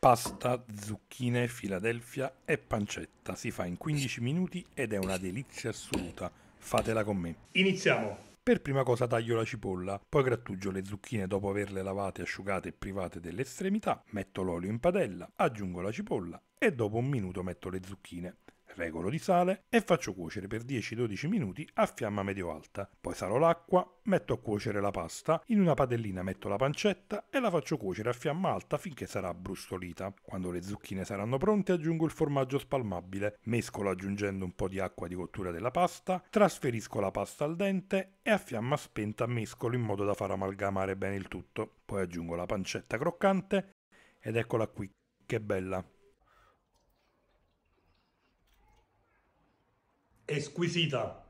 Pasta, zucchine, Filadelfia e pancetta. Si fa in 15 minuti ed è una delizia assoluta. Fatela con me. Iniziamo! Per prima cosa taglio la cipolla, poi grattugio le zucchine dopo averle lavate, asciugate e private delle estremità, metto l'olio in padella, aggiungo la cipolla e dopo un minuto metto le zucchine regolo di sale e faccio cuocere per 10-12 minuti a fiamma medio-alta. Poi salo l'acqua, metto a cuocere la pasta, in una padellina metto la pancetta e la faccio cuocere a fiamma alta finché sarà brustolita. Quando le zucchine saranno pronte aggiungo il formaggio spalmabile, mescolo aggiungendo un po' di acqua di cottura della pasta, trasferisco la pasta al dente e a fiamma spenta mescolo in modo da far amalgamare bene il tutto. Poi aggiungo la pancetta croccante ed eccola qui, che bella! exquisita